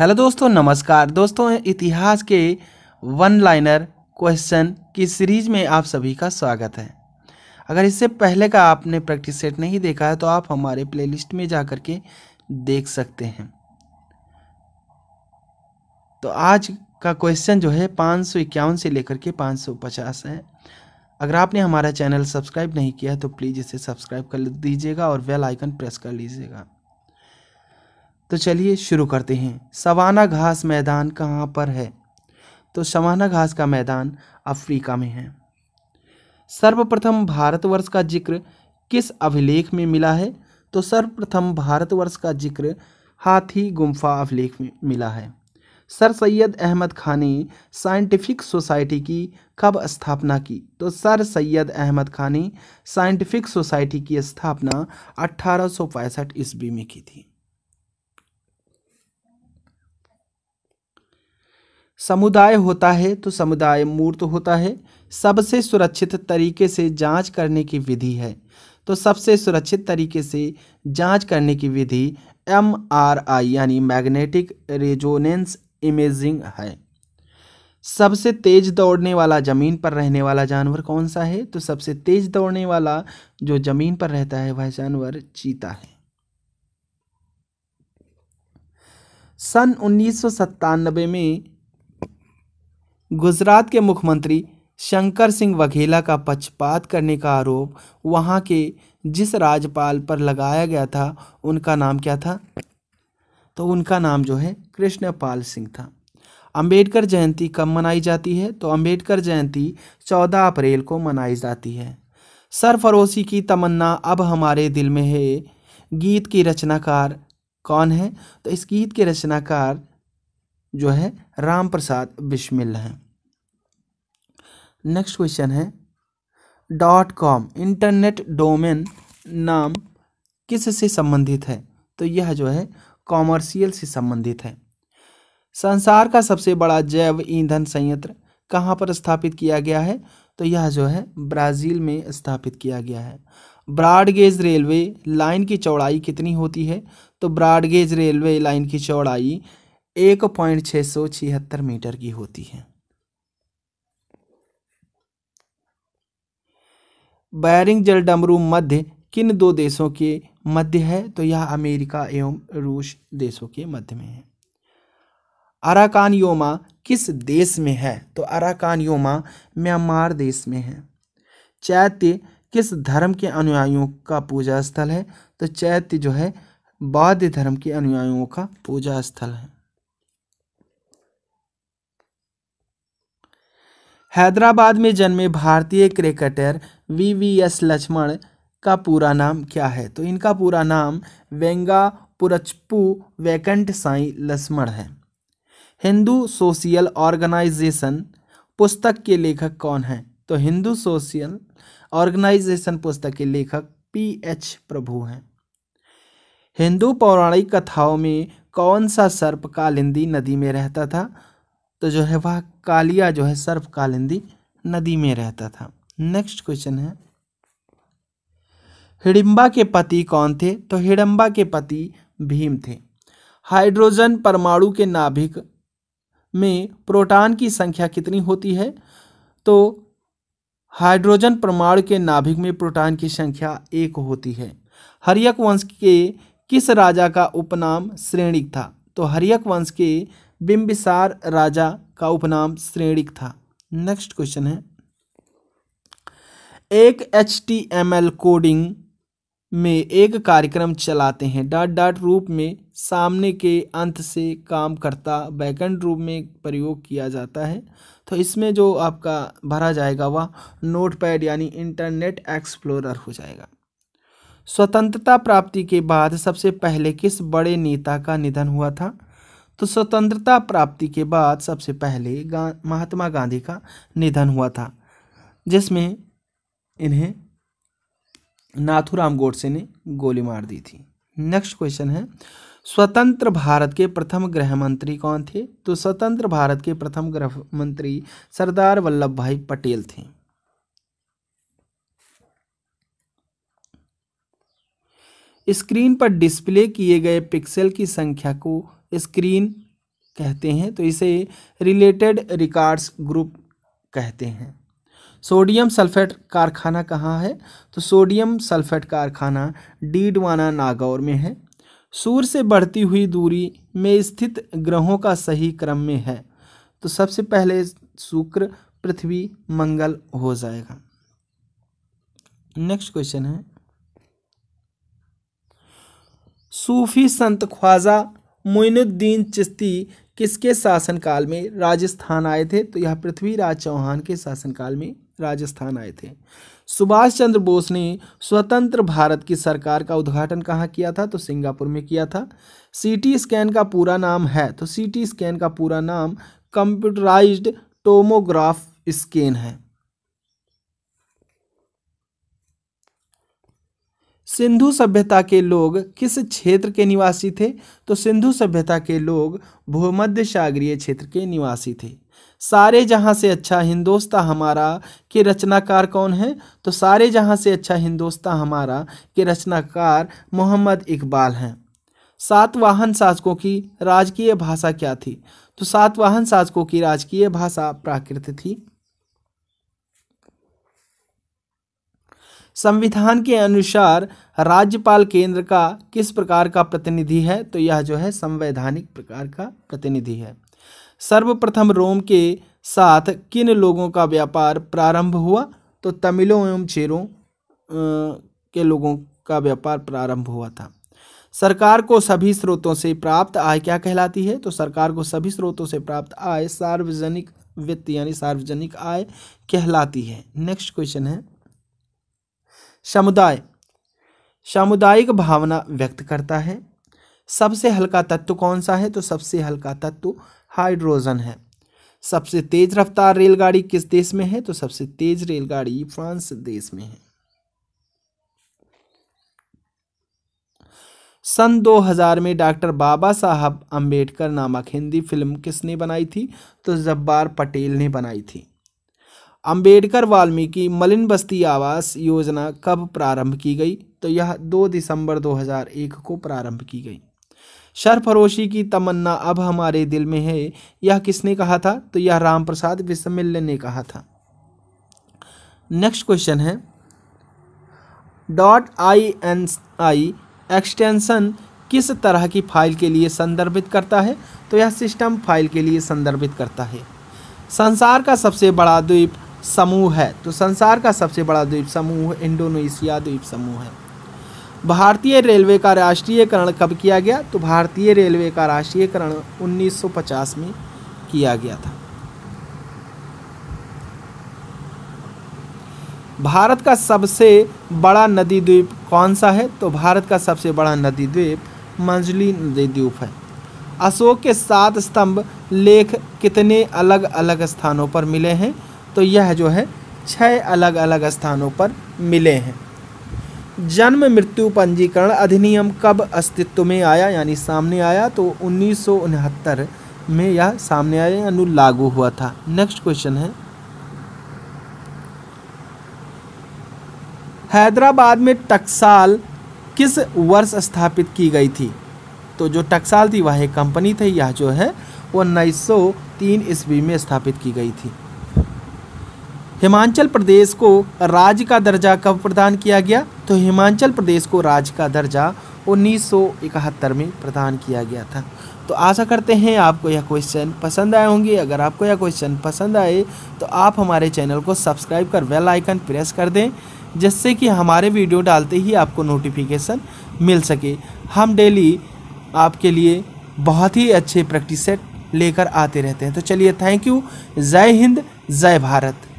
hello दोस्तों नमस्कार दोस्तों इतिहास के वन लाइनर क्वेश्चन की सीरीज में आप सभी का स्वागत है अगर इससे पहले का आपने प्रैक्टिस सेट नहीं देखा है तो आप हमारे प्लेलिस्ट में जा कर के देख सकते हैं तो आज का क्वेश्चन जो है पाँच सौ इक्यावन से लेकर के पाँच सौ पचास है अगर आपने हमारा चैनल सब्सक्राइब नहीं किया है तो प्लीज़ इसे सब्सक्राइब कर दीजिएगा और बेल आइकन प्रेस कर लीजिएगा तो चलिए शुरू करते हैं सवाना घास मैदान कहाँ पर है तो सवाना घास का मैदान अफ्रीका में है सर्वप्रथम भारतवर्ष का जिक्र किस अभिलेख में मिला है तो सर्वप्रथम भारतवर्ष का जिक्र हाथी गुम्फा अभिलेख में मिला है सर सैयद अहमद खान ने साइंटिफिक सोसाइटी की कब स्थापना की तो सर सैयद अहमद खान ने साइंटिफिक सोसाइटी की स्थापना अट्ठारह ईस्वी में की थी समुदाय होता है तो समुदाय मूर्त होता है सबसे सुरक्षित तरीके से जांच करने की विधि है तो सबसे सुरक्षित तरीके से जांच करने की विधि एम आर आई यानी मैग्नेटिक रेजोनेंस इमेजिंग है सबसे तेज दौड़ने वाला ज़मीन पर रहने वाला जानवर कौन सा है तो सबसे तेज दौड़ने वाला जो ज़मीन पर रहता है वह जानवर चीता है सन उन्नीस में गुजरात के मुख्यमंत्री शंकर सिंह वघेला का पक्षपात करने का आरोप वहां के जिस राज्यपाल पर लगाया गया था उनका नाम क्या था तो उनका नाम जो है कृष्णपाल सिंह था अंबेडकर जयंती कब मनाई जाती है तो अंबेडकर जयंती 14 अप्रैल को मनाई जाती है सरफरोशी की तमन्ना अब हमारे दिल में है गीत की रचनाकार कौन है तो इस गीत के रचनाकार जो है राम प्रसाद बिस्मिल हैं नेक्स्ट क्वेश्चन है डॉट कॉम इंटरनेट डोमेन नाम किस से संबंधित है तो यह जो है कॉमर्शियल से संबंधित है संसार का सबसे बड़ा जैव ईंधन संयंत्र कहाँ पर स्थापित किया गया है तो यह जो है ब्राज़ील में स्थापित किया गया है ब्राडगेज रेलवे लाइन की चौड़ाई कितनी होती है तो ब्राडगेज रेलवे लाइन की चौड़ाई एक पॉइंट छह सौ छिहत्तर मीटर की होती है बैरिंग जल डमरू मध्य किन दो देशों के मध्य है तो यह अमेरिका एवं रूस देशों के मध्य में है अराकान योमा किस देश में है तो अराकान योमा म्यांमार देश में है चैत्य किस धर्म के अनुयायियों का पूजा स्थल है तो चैत्य जो है बौद्ध धर्म के अनुयायियों का पूजा स्थल है हैदराबाद में जन्मे भारतीय cricketer V V S Laxman का पूरा नाम क्या है तो इनका पूरा नाम वेंगा पुरचपू वैकंठ साई लक्ष्मण है हिंदू सोशल ऑर्गेनाइजेशन पुस्तक के लेखक कौन हैं तो हिंदू सोशल ऑर्गेनाइजेशन पुस्तक के लेखक पी एच प्रभु हैं हिंदू पौराणिक कथाओं में कौन सा सर्प कालिंदी नदी में रहता था तो जो है वह कालिया जो है सर्वकालिंदी नदी में रहता था नेक्स्ट क्वेश्चन है हिडिम्बा के पति कौन थे तो हिडम्बा के पति भीम थे हाइड्रोजन परमाणु के नाभिक में प्रोटॉन की संख्या कितनी होती है तो हाइड्रोजन परमाणु के नाभिक में प्रोटॉन की संख्या एक होती है हरियक वंश के किस राजा का उपनाम श्रेणिक था तो हरियक वंश के बिंबिसार राजा का उपनाम श्रेणिक था नेक्स्ट क्वेश्चन है एक H T M L coding में एक कार्यक्रम चलाते हैं डॉट डॉट रूप में सामने के अंत से काम करता बैकेंड रूप में प्रयोग किया जाता है तो इसमें जो आपका भरा जाएगा वह नोटपैड यानी इंटरनेट एक्सप्लोरर हो जाएगा स्वतंत्रता प्राप्ति के बाद सबसे पहले किस बड़े नेता का निधन हुआ था तो स्वतंत्रता प्राप्ति के बाद सबसे पहले गा, महात्मा गांधी का निधन हुआ था जिसमें इन्हें नाथुराम गोडसे ने गोली मार दी थी नेक्स्ट क्वेश्चन है स्वतंत्र भारत के प्रथम गृह मंत्री कौन थे तो स्वतंत्र भारत के प्रथम गृह मंत्री सरदार वल्लभ भाई पटेल थे स्क्रीन पर डिस्प्ले किए गए पिक्सल की संख्या को स्क्रीन कहते हैं तो इसे रिलेटेड रिकॉर्ड्स ग्रुप कहते हैं सोडियम सल्फेट कारखाना कहाँ है तो सोडियम सल्फेट कारखाना डीडवाना नागौर में है सूर्य से बढ़ती हुई दूरी में स्थित ग्रहों का सही क्रम में है तो सबसे पहले शुक्र पृथ्वी मंगल हो जाएगा नेक्स्ट क्वेश्चन है सूफी संत ख्वाजा मोइनुद्दीन चिश्ती किसके शासनकाल में राजस्थान आए थे तो यह पृथ्वीराज चौहान के शासनकाल में राजस्थान आए थे सुभाष चंद्र बोस ने स्वतंत्र भारत की सरकार का उद्घाटन कहाँ किया था तो सिंगापुर में किया था सीटी स्कैन का पूरा नाम है तो सीटी स्कैन का पूरा नाम कंप्यूटराइज्ड टोमोग्राफ स्कैन है सिंधु सभ्यता के लोग किस क्षेत्र के निवासी थे तो सिंधु सभ्यता के लोग भूमध्य सागरीय क्षेत्र के निवासी थे सारे जहाँ से अच्छा हिंदोस्ता हमारा के रचनाकार कौन है तो सारे जहाँ से अच्छा हिंदोस्ता हमारा के रचनाकार मोहम्मद इकबाल हैं सातवाहन शासकों की राजकीय भाषा क्या थी तो सातवाहन शासकों की राजकीय भाषा प्राकृत थी संविधान के अनुसार राज्यपाल केंद्र का किस प्रकार का प्रतिनिधि है तो यह जो है संवैधानिक प्रकार का प्रतिनिधि है सर्वप्रथम रोम के साथ किन लोगों का व्यापार प्रारंभ हुआ तो तमिलों एवं चेरों के लोगों का व्यापार प्रारंभ हुआ था सरकार को सभी स्रोतों से प्राप्त आय क्या कहलाती है तो सरकार को सभी स्रोतों से प्राप्त आय सार्वजनिक वित्त यानी सार्वजनिक आय कहलाती है नेक्स्ट क्वेश्चन है समुदाय सामुदायिक भावना व्यक्त करता है सबसे हल्का तत्व कौन सा है तो सबसे हल्का तत्व हाइड्रोजन है सबसे तेज रफ्तार रेलगाड़ी किस देश में है तो सबसे तेज रेलगाड़ी फ्रांस देश में है सन 2000 में डॉक्टर बाबा साहब अंबेडकर नामक हिंदी फिल्म किसने बनाई थी तो जब्बार पटेल ने बनाई थी अंबेडकर वाल्मीकि मलिन बस्ती आवास योजना कब प्रारंभ की गई तो यह 2 दिसंबर 2001 को प्रारंभ की गई सरफरोशी की तमन्ना अब हमारे दिल में है यह किसने कहा था तो यह राम प्रसाद विश्वमिल्ल ने कहा था नेक्स्ट क्वेश्चन है डॉट आई एन आई एक्सटेंशन किस तरह की फाइल के लिए संदर्भित करता है तो यह सिस्टम फाइल के लिए संदर्भित करता है संसार का सबसे बड़ा द्वीप समूह है तो संसार का सबसे बड़ा द्वीप समूह इंडोनेशिया द्वीप समूह है भारतीय रेलवे का राष्ट्रीयकरण कब किया गया तो भारतीय रेलवे का राष्ट्रीयकरण 1950 में किया गया था भारत का सबसे बड़ा नदी द्वीप कौन सा है तो भारत का सबसे बड़ा नदी द्वीप मंजली नदी द्वीप है अशोक के सात स्तंभ लेख कितने अलग अलग स्थानों पर मिले हैं तो यह जो है छह अलग अलग स्थानों पर मिले हैं जन्म मृत्यु पंजीकरण अधिनियम कब अस्तित्व में आया यानी सामने आया तो उन्नीस में यह सामने आया यानी लागू हुआ था नेक्स्ट क्वेश्चन है हैदराबाद में टक्साल किस वर्ष स्थापित की गई थी तो जो टक्साल थी वह एक कंपनी थी यह जो है वो उन्नीस सौ ईस्वी में स्थापित की गई थी हिमाचल प्रदेश को राज्य का दर्जा कब प्रदान किया गया तो हिमाचल प्रदेश को राज्य का दर्जा 1971 में प्रदान किया गया था तो आशा करते हैं आपको यह क्वेश्चन पसंद आए होंगे अगर आपको यह क्वेश्चन पसंद आए तो आप हमारे चैनल को सब्सक्राइब कर बेल आइकन प्रेस कर दें जिससे कि हमारे वीडियो डालते ही आपको नोटिफिकेशन मिल सके हम डेली आपके लिए बहुत ही अच्छे प्रैक्टिस सेट लेकर आते रहते हैं तो चलिए थैंक यू जय हिंद जय भारत